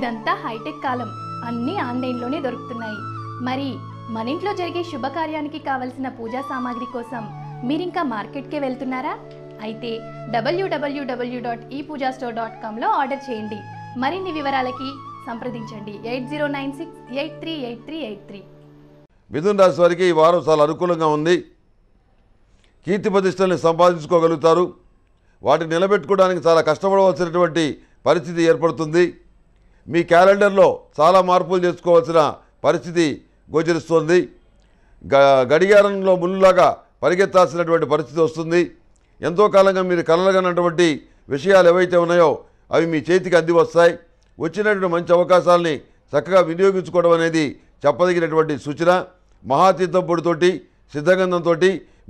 ఇదంతా హైటెక్ కాలం అన్నీ ఆన్లైన్లోనే దొరుకుతున్నాయి మరి మన ఇంట్లో జరిగే శుభకార్యానికి కావలసిన పూజా సామాగ్రి కోసం మీరింకా మార్కెట్కే వెళ్తున్నారా అయితే W W W dot E Pooja store డాట్ కామ్లో ఆర్డర్ చేయండి మరిన్ని వివరాలకి సంప్రదించండి eight zero nine six eight three eight three eight three మిథున్ రాశి వారికి ఈ వారం చాలా అనుకూలంగా ఉంది కీర్తి ప్రతిష్టల్ని సంపాదించుకోగలుగుతారు వాటిని నిలబెట్టుకోవడానికి చాలా కష్టపడవలసినటువంటి పరిస్థితి ఏర్పడుతుంది మీ క్యాలెండర్లో చాలా మార్పులు చేసుకోవాల్సిన పరిస్థితి గోచరిస్తోంది గడియారంలో ముల్లులాగా పరిగెత్తాల్సినటువంటి పరిస్థితి వస్తుంది ఎంతో కాలంగా మీరు కలలగనటువంటి విషయాలు ఏవైతే ఉన్నాయో అవి మీ చేతికి అంది వస్తాయి వచ్చినటువంటి మంచి అవకాశాలని చక్కగా వినియోగించుకోవడం అనేది చెప్పదగినటువంటి సూచన మహాతీర్థం పొడితోటి సిద్ధగంధంతో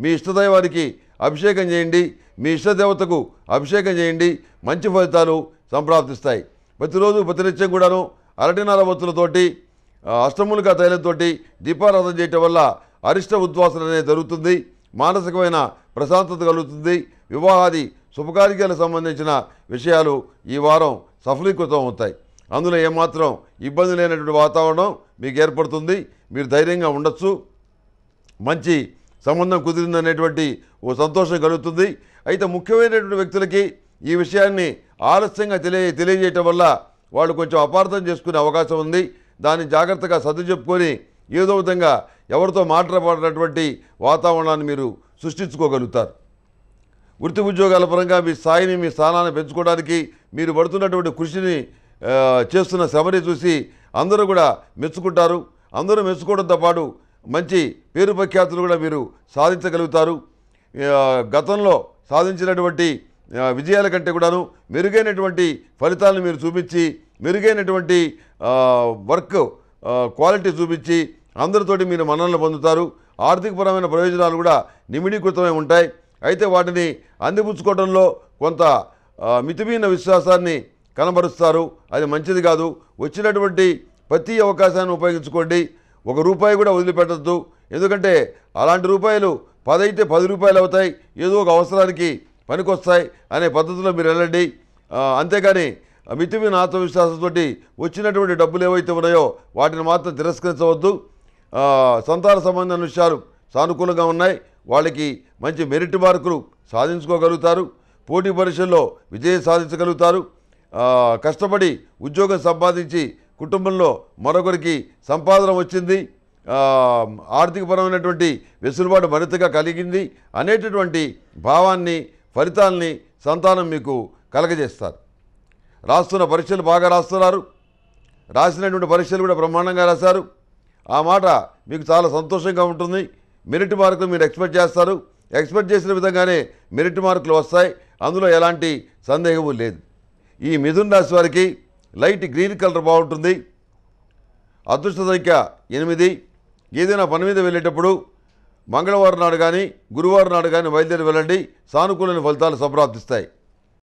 మీ ఇష్టదైవానికి అభిషేకం చేయండి మీ ఇష్టదేవతకు అభిషేకం చేయండి మంచి ఫలితాలు సంప్రాప్తిస్తాయి ప్రతిరోజు ప్రతినిత్యం కూడాను అరటినార వత్తులతోటి అష్టములుగా తైలంతో దీపారాధన చేయటం వల్ల అరిష్ట ఉద్వాసన అనేది జరుగుతుంది మానసికమైన ప్రశాంతత కలుగుతుంది వివాహాది శుభకార్యాలకు సంబంధించిన విషయాలు ఈ వారం సఫలీకృతం అవుతాయి అందులో ఏమాత్రం ఇబ్బంది లేనటువంటి వాతావరణం మీకు ఏర్పడుతుంది మీరు ధైర్యంగా ఉండొచ్చు మంచి సంబంధం కుదిరిందనేటువంటి ఓ సంతోషం కలుగుతుంది అయితే ముఖ్యమైనటువంటి వ్యక్తులకి ఈ విషయాన్ని ఆలస్యంగా తెలియ తెలియజేయటం వల్ల వాళ్ళు కొంచెం అపార్థం చేసుకునే అవకాశం ఉంది దాన్ని జాగ్రత్తగా సర్దు చెప్పుకొని ఏదో విధంగా ఎవరితో మాట్లాడబడినటువంటి వాతావరణాన్ని మీరు సృష్టించుకోగలుగుతారు వృత్తి ఉద్యోగాల పరంగా మీ స్థాయిని మీ స్థానాన్ని పెంచుకోవడానికి మీరు పడుతున్నటువంటి కృషిని చేస్తున్న శ్రమని చూసి అందరూ కూడా మెచ్చుకుంటారు అందరూ మెచ్చుకోవడంతో పాటు మంచి పేరు ప్రఖ్యాతులు కూడా మీరు సాధించగలుగుతారు గతంలో సాధించినటువంటి విజయాల కంటే కూడాను మెరుగైనటువంటి ఫలితాలను మీరు చూపించి మెరుగైనటువంటి వర్క్ క్వాలిటీ చూపించి అందరితోటి మీరు మన్ననలు పొందుతారు ఆర్థికపరమైన ప్రయోజనాలు కూడా నిమిడీకృతమై ఉంటాయి అయితే వాటిని అందిపుచ్చుకోవడంలో కొంత మితిమీన విశ్వాసాన్ని కనబరుస్తారు అది మంచిది కాదు వచ్చినటువంటి ప్రతి అవకాశాన్ని ఉపయోగించుకోండి ఒక రూపాయి కూడా వదిలిపెట్టద్దు ఎందుకంటే అలాంటి రూపాయలు పదైతే పది రూపాయలు అవుతాయి ఏదో ఒక అవసరానికి పనికొస్తాయి అనే పద్ధతిలో మీరు వెళ్ళండి అంతేగాని మితిమిన ఆత్మవిశ్వాసంతో వచ్చినటువంటి డబ్బులు ఏవైతే ఉన్నాయో వాటిని మాత్రం తిరస్కరించవద్దు సంతాన సంబంధమైన విషయాలు సానుకూలంగా ఉన్నాయి వాళ్ళకి మంచి మెరిట్ మార్కులు సాధించుకోగలుగుతారు పోటీ పరీక్షల్లో విజయం సాధించగలుగుతారు కష్టపడి ఉద్యోగం సంపాదించి కుటుంబంలో మరొకరికి సంపాదన వచ్చింది ఆర్థికపరమైనటువంటి వెసులుబాటు మరింతగా కలిగింది అనేటటువంటి భావాన్ని ఫలితాల్ని సంతానం మీకు కలగజేస్తారు రాస్తున్న పరీక్షలు బాగా రాస్తున్నారు రాసినటువంటి పరీక్షలు కూడా బ్రహ్మాండంగా రాశారు ఆ మాట మీకు చాలా సంతోషంగా ఉంటుంది మెరిట్ మార్కులు మీరు ఎక్స్పెక్ట్ చేస్తారు ఎక్స్పెక్ట్ చేసిన విధంగానే మెరిట్ మార్కులు వస్తాయి అందులో ఎలాంటి సందేహము లేదు ఈ మిథున్ రాశి వారికి లైట్ గ్రీన్ కలర్ బాగుంటుంది అదృష్ట సంఖ్య ఎనిమిది ఏదైనా పని మీద వెళ్ళేటప్పుడు మంగళవారం నాడు కానీ గురువారం నాడు కానీ వైద్యులు వెళ్ళండి సానుకూలమైన ఫలితాలు సంప్రాప్తిస్తాయి